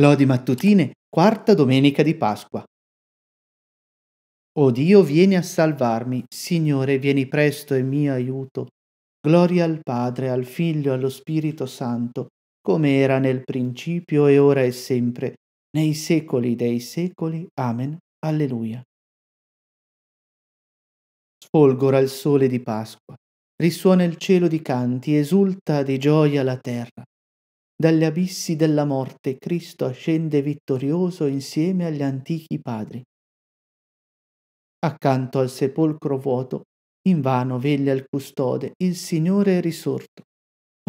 Lodi mattutine, quarta domenica di Pasqua. O Dio, vieni a salvarmi, Signore, vieni presto e mio aiuto. Gloria al Padre, al Figlio, allo Spirito Santo, come era nel principio e ora e sempre, nei secoli dei secoli. Amen. Alleluia. Sfolgora il sole di Pasqua, risuona il cielo di canti, esulta di gioia la terra. Dagli abissi della morte Cristo ascende vittorioso insieme agli antichi padri. Accanto al sepolcro vuoto, invano veglia il custode, il Signore è risorto.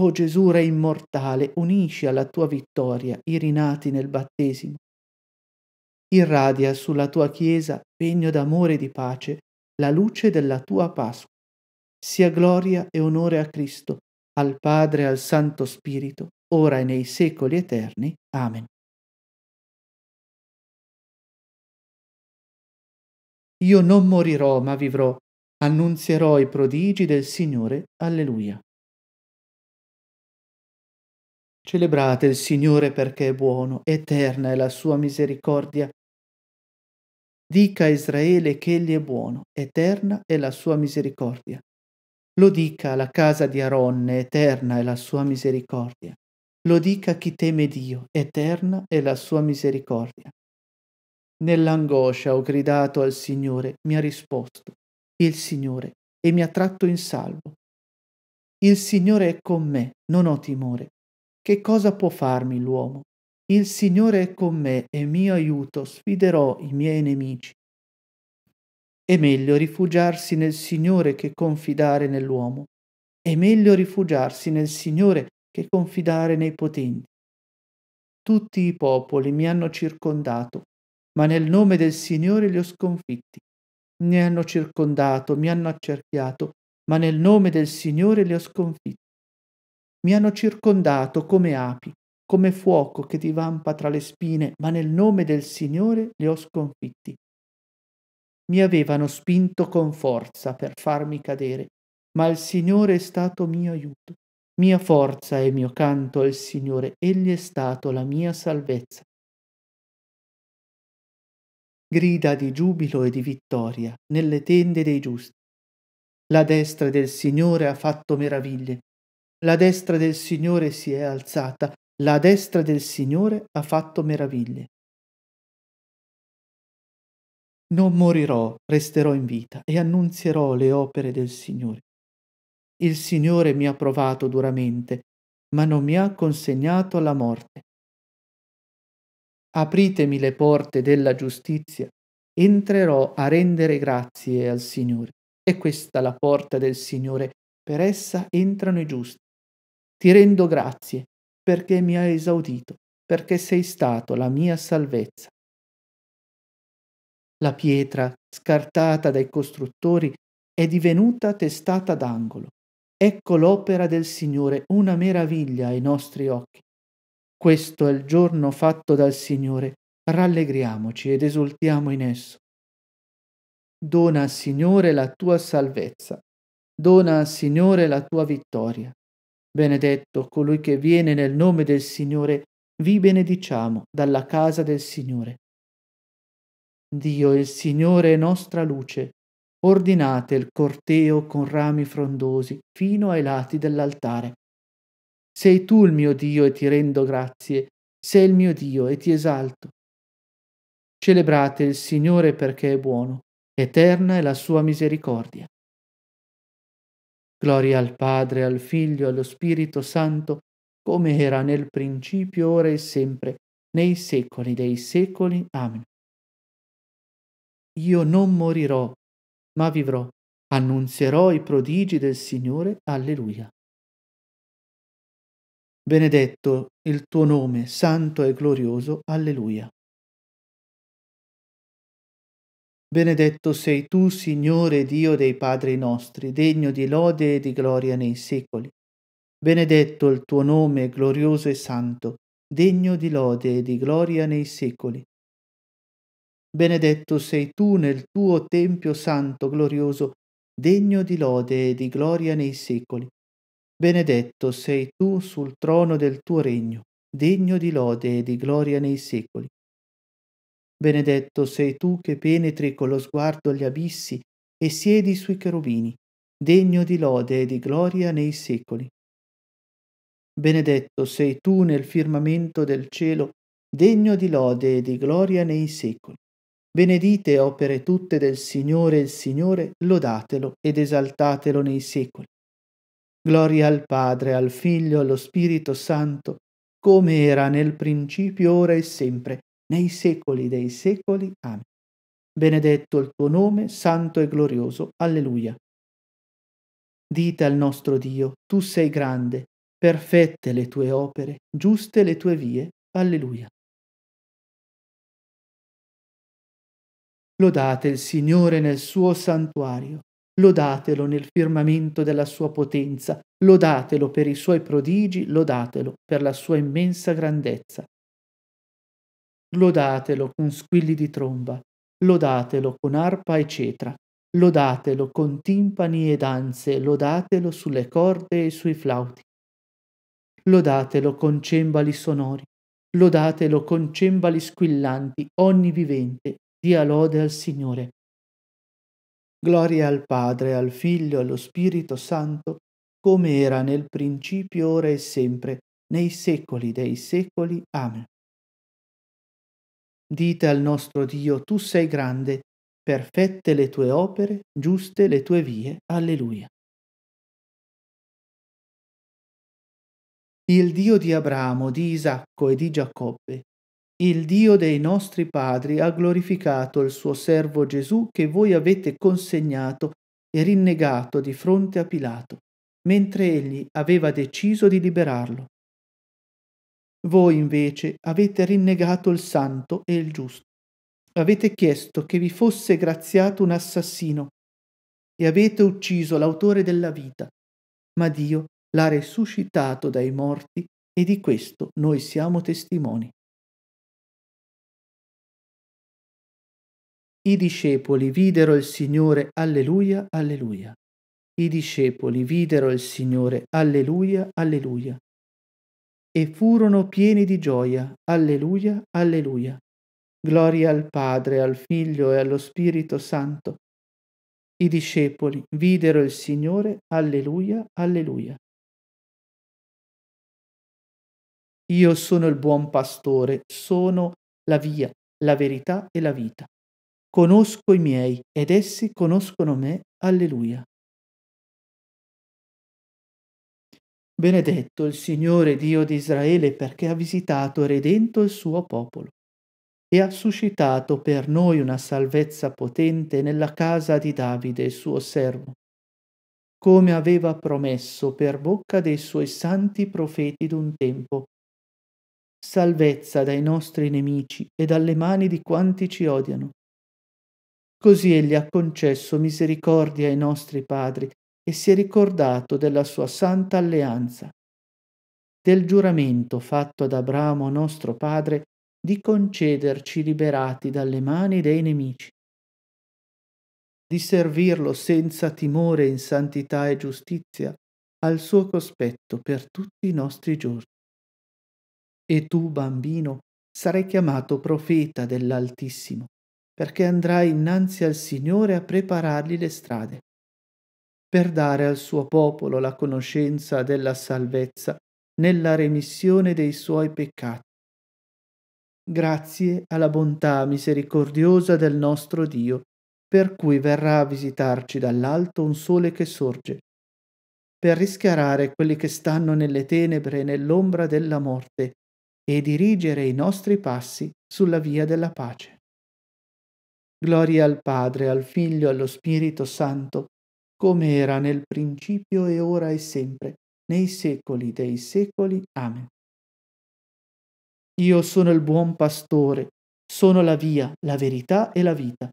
O Gesù Re immortale, unisci alla tua vittoria i rinati nel battesimo. Irradia sulla tua Chiesa, pegno d'amore e di pace, la luce della tua Pasqua. Sia gloria e onore a Cristo, al Padre e al Santo Spirito, ora e nei secoli eterni. Amen. Io non morirò, ma vivrò, annunzierò i prodigi del Signore. Alleluia. Celebrate il Signore perché è buono, eterna è la sua misericordia. Dica a Israele che egli è buono, eterna è la sua misericordia. Lo dica alla casa di Aronne, eterna è la sua misericordia. Lo dica chi teme Dio, eterna è la sua misericordia. Nell'angoscia ho gridato al Signore, mi ha risposto, il Signore, e mi ha tratto in salvo. Il Signore è con me, non ho timore. Che cosa può farmi l'uomo? Il Signore è con me e mio aiuto, sfiderò i miei nemici. È meglio rifugiarsi nel Signore che confidare nell'uomo. È meglio rifugiarsi nel Signore che confidare nei potenti. Tutti i popoli mi hanno circondato, ma nel nome del Signore li ho sconfitti. Mi hanno circondato, mi hanno accerchiato, ma nel nome del Signore li ho sconfitti. Mi hanno circondato come api, come fuoco che divampa tra le spine, ma nel nome del Signore li ho sconfitti. Mi avevano spinto con forza per farmi cadere, ma il Signore è stato mio aiuto. Mia forza e mio canto al Signore, Egli è stato la mia salvezza. Grida di giubilo e di vittoria nelle tende dei giusti. La destra del Signore ha fatto meraviglie. La destra del Signore si è alzata. La destra del Signore ha fatto meraviglie. Non morirò, resterò in vita e annunzierò le opere del Signore. Il Signore mi ha provato duramente, ma non mi ha consegnato alla morte. Apritemi le porte della giustizia, entrerò a rendere grazie al Signore. È questa la porta del Signore, per essa entrano i giusti. Ti rendo grazie perché mi hai esaudito, perché sei stato la mia salvezza. La pietra, scartata dai costruttori, è divenuta testata d'angolo. Ecco l'opera del Signore, una meraviglia ai nostri occhi. Questo è il giorno fatto dal Signore, rallegriamoci ed esultiamo in esso. Dona, Signore, la tua salvezza. Dona, Signore, la tua vittoria. Benedetto colui che viene nel nome del Signore, vi benediciamo dalla casa del Signore. Dio il Signore è nostra luce ordinate il corteo con rami frondosi fino ai lati dell'altare. Sei tu il mio Dio e ti rendo grazie, sei il mio Dio e ti esalto. Celebrate il Signore perché è buono, eterna è la sua misericordia. Gloria al Padre, al Figlio, e allo Spirito Santo, come era nel principio, ora e sempre, nei secoli dei secoli. Amen. Io non morirò ma vivrò. Annunzierò i prodigi del Signore. Alleluia. Benedetto il tuo nome, santo e glorioso. Alleluia. Benedetto sei tu, Signore Dio dei padri nostri, degno di lode e di gloria nei secoli. Benedetto il tuo nome, glorioso e santo, degno di lode e di gloria nei secoli benedetto sei tu nel tuo Tempio santo glorioso, degno di lode e di gloria nei secoli. Benedetto sei tu sul trono del tuo regno, degno di lode e di gloria nei secoli. Benedetto sei tu che penetri con lo sguardo gli abissi e siedi sui cherubini, degno di lode e di gloria nei secoli. Benedetto sei tu nel firmamento del cielo, degno di lode e di gloria nei secoli. Benedite opere tutte del Signore il Signore, lodatelo ed esaltatelo nei secoli. Gloria al Padre, al Figlio, allo Spirito Santo, come era nel principio, ora e sempre, nei secoli dei secoli. Amen. Benedetto il tuo nome, santo e glorioso. Alleluia. Dite al nostro Dio, tu sei grande, perfette le tue opere, giuste le tue vie. Alleluia. Lodate il Signore nel suo santuario, lodatelo nel firmamento della sua potenza, lodatelo per i suoi prodigi, lodatelo per la sua immensa grandezza. Lodatelo con squilli di tromba, lodatelo con arpa e cetra, lodatelo con timpani e danze, lodatelo sulle corde e sui flauti. Lodatelo con cembali sonori, lodatelo con cembali squillanti, ogni vivente, Dia lode al Signore. Gloria al Padre, al Figlio, e allo Spirito Santo, come era nel principio, ora e sempre, nei secoli dei secoli. Amen. Dite al nostro Dio, tu sei grande, perfette le tue opere, giuste le tue vie. Alleluia. Il Dio di Abramo, di Isacco e di Giacobbe, il Dio dei nostri padri ha glorificato il suo servo Gesù che voi avete consegnato e rinnegato di fronte a Pilato, mentre egli aveva deciso di liberarlo. Voi invece avete rinnegato il santo e il giusto. Avete chiesto che vi fosse graziato un assassino e avete ucciso l'autore della vita, ma Dio l'ha resuscitato dai morti e di questo noi siamo testimoni. I discepoli videro il Signore, alleluia, alleluia. I discepoli videro il Signore, alleluia, alleluia. E furono pieni di gioia, alleluia, alleluia. Gloria al Padre, al Figlio e allo Spirito Santo. I discepoli videro il Signore, alleluia, alleluia. Io sono il buon pastore, sono la via, la verità e la vita. Conosco i miei ed essi conoscono me. Alleluia. Benedetto il Signore Dio di Israele perché ha visitato e redento il suo popolo e ha suscitato per noi una salvezza potente nella casa di Davide, suo servo, come aveva promesso per bocca dei suoi santi profeti d'un tempo. Salvezza dai nostri nemici e dalle mani di quanti ci odiano, Così egli ha concesso misericordia ai nostri padri e si è ricordato della sua santa alleanza, del giuramento fatto ad Abramo nostro padre di concederci liberati dalle mani dei nemici, di servirlo senza timore in santità e giustizia al suo cospetto per tutti i nostri giorni. E tu, bambino, sarai chiamato profeta dell'Altissimo perché andrà innanzi al Signore a preparargli le strade, per dare al suo popolo la conoscenza della salvezza nella remissione dei suoi peccati. Grazie alla bontà misericordiosa del nostro Dio, per cui verrà a visitarci dall'alto un sole che sorge, per rischiarare quelli che stanno nelle tenebre e nell'ombra della morte e dirigere i nostri passi sulla via della pace. Gloria al Padre, al Figlio, allo Spirito Santo, come era nel principio e ora e sempre, nei secoli dei secoli. Amen. Io sono il buon pastore, sono la via, la verità e la vita.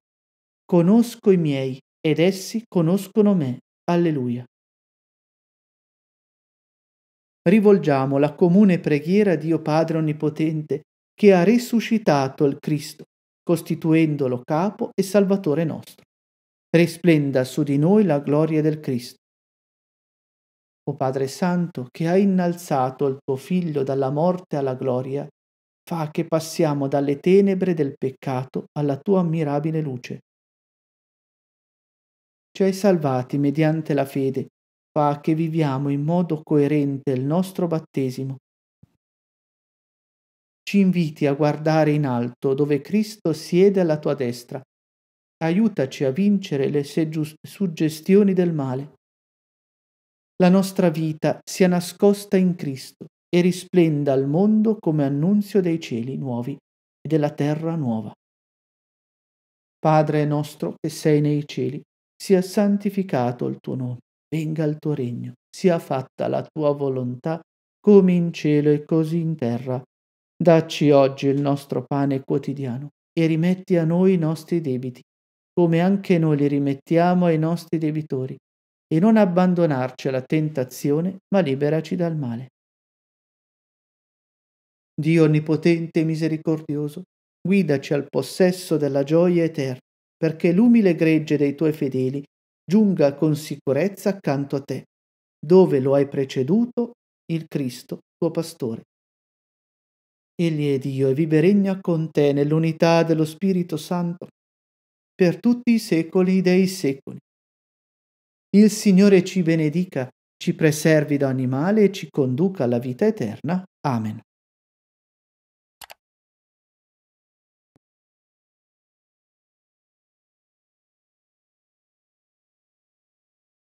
Conosco i miei ed essi conoscono me. Alleluia. Rivolgiamo la comune preghiera a Dio Padre Onnipotente, che ha risuscitato il Cristo costituendolo capo e salvatore nostro. Risplenda su di noi la gloria del Cristo. O Padre Santo, che hai innalzato il tuo Figlio dalla morte alla gloria, fa che passiamo dalle tenebre del peccato alla tua ammirabile luce. Ci hai salvati mediante la fede, fa che viviamo in modo coerente il nostro battesimo ci inviti a guardare in alto dove Cristo siede alla tua destra. Aiutaci a vincere le seggi- suggestioni del male. La nostra vita sia nascosta in Cristo e risplenda al mondo come annunzio dei cieli nuovi e della terra nuova. Padre nostro che sei nei cieli, sia santificato il tuo nome, venga il tuo regno, sia fatta la tua volontà come in cielo e così in terra. Dacci oggi il nostro pane quotidiano e rimetti a noi i nostri debiti, come anche noi li rimettiamo ai nostri debitori, e non abbandonarci alla tentazione, ma liberaci dal male. Dio onnipotente e misericordioso, guidaci al possesso della gioia eterna, perché l'umile gregge dei tuoi fedeli giunga con sicurezza accanto a te, dove lo hai preceduto il Cristo, tuo pastore. Egli è Dio e vive regna con te nell'unità dello Spirito Santo per tutti i secoli dei secoli. Il Signore ci benedica, ci preservi da ogni male e ci conduca alla vita eterna. Amen.